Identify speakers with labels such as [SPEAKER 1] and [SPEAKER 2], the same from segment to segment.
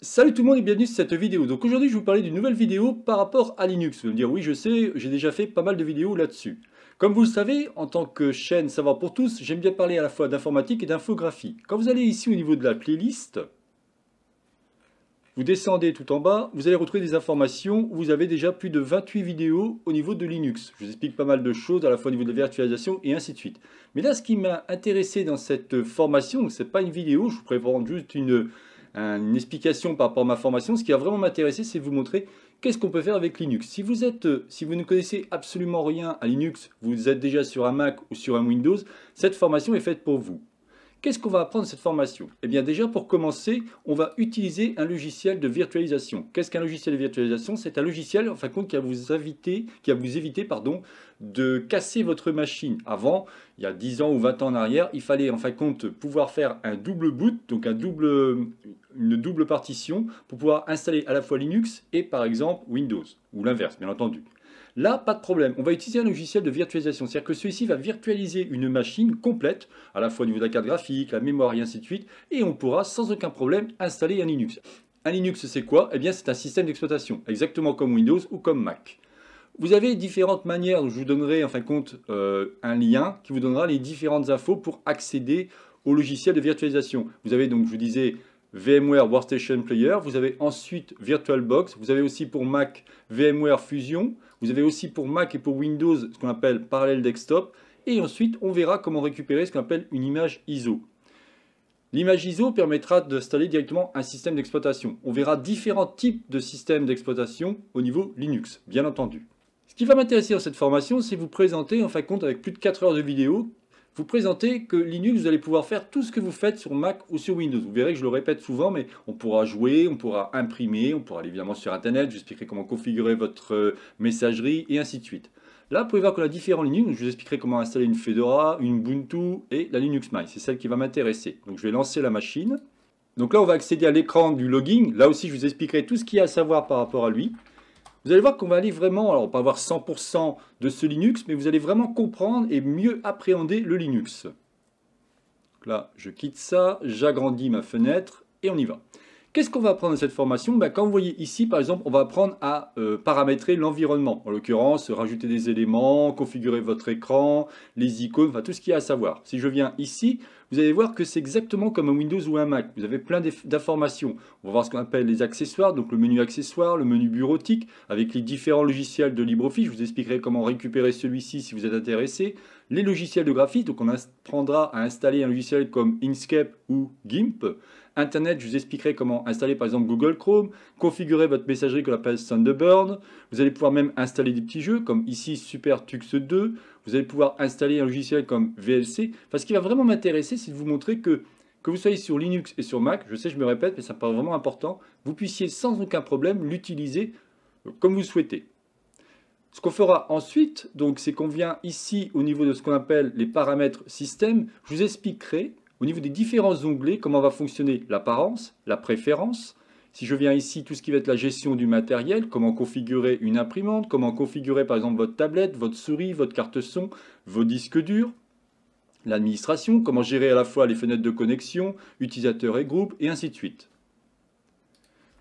[SPEAKER 1] Salut tout le monde et bienvenue sur cette vidéo. Donc aujourd'hui je vais vous parler d'une nouvelle vidéo par rapport à Linux. Vous allez me dire oui je sais, j'ai déjà fait pas mal de vidéos là-dessus. Comme vous le savez, en tant que chaîne Savoir pour tous, j'aime bien parler à la fois d'informatique et d'infographie. Quand vous allez ici au niveau de la playlist, vous descendez tout en bas, vous allez retrouver des informations où vous avez déjà plus de 28 vidéos au niveau de Linux. Je vous explique pas mal de choses à la fois au niveau de la virtualisation et ainsi de suite. Mais là ce qui m'a intéressé dans cette formation, c'est pas une vidéo, je vous présente juste une une explication par rapport à ma formation. Ce qui a vraiment m'intéressé, c'est vous montrer qu'est-ce qu'on peut faire avec Linux. Si vous, êtes, euh, si vous ne connaissez absolument rien à Linux, vous êtes déjà sur un Mac ou sur un Windows, cette formation est faite pour vous. Qu'est-ce qu'on va apprendre de cette formation Eh bien déjà, pour commencer, on va utiliser un logiciel de virtualisation. Qu'est-ce qu'un logiciel de virtualisation C'est un logiciel, en fin qui va vous, inviter, qui va vous éviter pardon, de casser votre machine. Avant, il y a 10 ans ou 20 ans en arrière, il fallait, en fin compte, pouvoir faire un double boot, donc une double partition, pour pouvoir installer à la fois Linux et, par exemple, Windows, ou l'inverse, bien entendu. Là, pas de problème. On va utiliser un logiciel de virtualisation. C'est-à-dire que celui-ci va virtualiser une machine complète, à la fois au niveau de la carte graphique, la mémoire et ainsi de suite, et on pourra sans aucun problème installer un Linux. Un Linux, c'est quoi Eh bien, c'est un système d'exploitation, exactement comme Windows ou comme Mac. Vous avez différentes manières, je vous donnerai en fin compte euh, un lien qui vous donnera les différentes infos pour accéder au logiciel de virtualisation. Vous avez donc, je vous disais, VMware Workstation Player, vous avez ensuite VirtualBox, vous avez aussi pour Mac VMware Fusion, vous avez aussi pour Mac et pour Windows ce qu'on appelle Parallel desktop. Et ensuite, on verra comment récupérer ce qu'on appelle une image ISO. L'image ISO permettra d'installer directement un système d'exploitation. On verra différents types de systèmes d'exploitation au niveau Linux, bien entendu. Ce qui va m'intéresser dans cette formation, c'est vous présenter en fin de compte avec plus de 4 heures de vidéo vous présentez que Linux, vous allez pouvoir faire tout ce que vous faites sur Mac ou sur Windows. Vous verrez que je le répète souvent, mais on pourra jouer, on pourra imprimer, on pourra aller évidemment sur Internet, Je vous expliquerai comment configurer votre euh, messagerie et ainsi de suite. Là, vous pouvez voir qu'on a différents Linux. Je vous expliquerai comment installer une Fedora, une Ubuntu et la Linux My. C'est celle qui va m'intéresser. Donc, je vais lancer la machine. Donc là, on va accéder à l'écran du login. Là aussi, je vous expliquerai tout ce qu'il y a à savoir par rapport à lui. Vous allez voir qu'on va aller vraiment, alors on va avoir 100% de ce Linux, mais vous allez vraiment comprendre et mieux appréhender le Linux. là, je quitte ça, j'agrandis ma fenêtre et on y va. Qu'est-ce qu'on va apprendre dans cette formation Quand ben, vous voyez ici, par exemple, on va apprendre à euh, paramétrer l'environnement. En l'occurrence, rajouter des éléments, configurer votre écran, les icônes, enfin tout ce qu'il y a à savoir. Si je viens ici, vous allez voir que c'est exactement comme un Windows ou un Mac. Vous avez plein d'informations. On va voir ce qu'on appelle les accessoires, donc le menu accessoires, le menu bureautique, avec les différents logiciels de LibreOffice. Je vous expliquerai comment récupérer celui-ci si vous êtes intéressé. Les logiciels de graphique donc on apprendra à installer un logiciel comme Inkscape ou GIMP, Internet, je vous expliquerai comment installer par exemple Google Chrome, configurer votre messagerie que appelle Thunderbird. Vous allez pouvoir même installer des petits jeux comme ici Super Tux 2. Vous allez pouvoir installer un logiciel comme VLC. ce qui va vraiment m'intéresser, c'est de vous montrer que que vous soyez sur Linux et sur Mac, je sais, je me répète, mais ça paraît vraiment important, vous puissiez sans aucun problème l'utiliser comme vous souhaitez. Ce qu'on fera ensuite, donc, c'est qu'on vient ici au niveau de ce qu'on appelle les paramètres système. Je vous expliquerai au niveau des différents onglets, comment va fonctionner l'apparence, la préférence. Si je viens ici, tout ce qui va être la gestion du matériel, comment configurer une imprimante, comment configurer par exemple votre tablette, votre souris, votre carte son, vos disques durs. L'administration, comment gérer à la fois les fenêtres de connexion, utilisateurs et groupes, et ainsi de suite.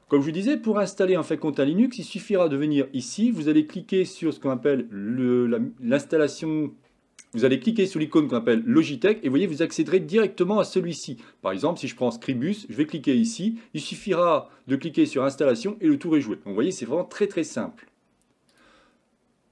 [SPEAKER 1] Comme je vous disais, pour installer un fait compte à Linux, il suffira de venir ici, vous allez cliquer sur ce qu'on appelle l'installation vous allez cliquer sur l'icône qu'on appelle Logitech et vous voyez, vous accéderez directement à celui-ci. Par exemple, si je prends Scribus, je vais cliquer ici. Il suffira de cliquer sur Installation et le tour est joué. vous voyez, c'est vraiment très très simple.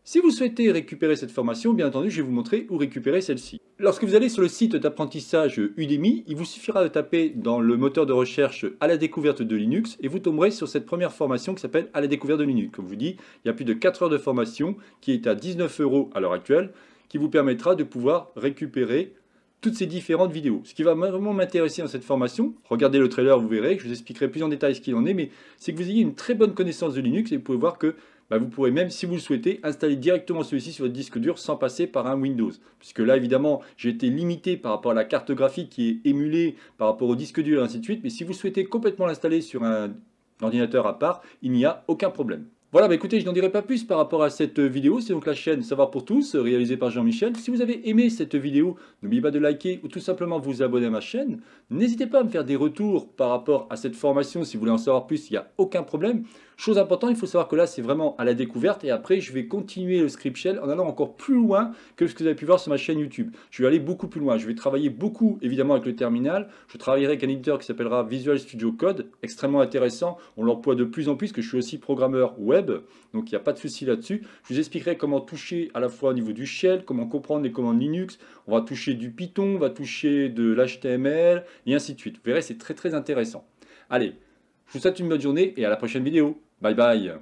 [SPEAKER 1] Si vous souhaitez récupérer cette formation, bien entendu, je vais vous montrer où récupérer celle-ci. Lorsque vous allez sur le site d'apprentissage Udemy, il vous suffira de taper dans le moteur de recherche à la découverte de Linux et vous tomberez sur cette première formation qui s'appelle à la découverte de Linux. Comme je vous dis, il y a plus de 4 heures de formation qui est à 19 euros à l'heure actuelle qui vous permettra de pouvoir récupérer toutes ces différentes vidéos. Ce qui va vraiment m'intéresser dans cette formation, regardez le trailer, vous verrez, je vous expliquerai plus en détail ce qu'il en est, mais c'est que vous ayez une très bonne connaissance de Linux et vous pouvez voir que bah, vous pourrez même, si vous le souhaitez, installer directement celui-ci sur votre disque dur sans passer par un Windows. Puisque là, évidemment, j'ai été limité par rapport à la carte graphique qui est émulée par rapport au disque dur et ainsi de suite, mais si vous souhaitez complètement l'installer sur un ordinateur à part, il n'y a aucun problème. Voilà, bah écoutez, je n'en dirai pas plus par rapport à cette euh, vidéo. C'est donc la chaîne Savoir pour tous, euh, réalisée par Jean-Michel. Si vous avez aimé cette vidéo, n'oubliez pas de liker ou tout simplement vous abonner à ma chaîne. N'hésitez pas à me faire des retours par rapport à cette formation. Si vous voulez en savoir plus, il n'y a aucun problème. Chose importante, il faut savoir que là, c'est vraiment à la découverte. Et après, je vais continuer le script shell en allant encore plus loin que ce que vous avez pu voir sur ma chaîne YouTube. Je vais aller beaucoup plus loin. Je vais travailler beaucoup, évidemment, avec le terminal. Je travaillerai avec un éditeur qui s'appellera Visual Studio Code. Extrêmement intéressant. On l'emploie de plus en plus, que je suis aussi programmeur web. Donc, il n'y a pas de souci là-dessus. Je vous expliquerai comment toucher à la fois au niveau du shell, comment comprendre les commandes Linux. On va toucher du Python, on va toucher de l'HTML, et ainsi de suite. Vous verrez, c'est très, très intéressant. Allez, je vous souhaite une bonne journée et à la prochaine vidéo. Bye bye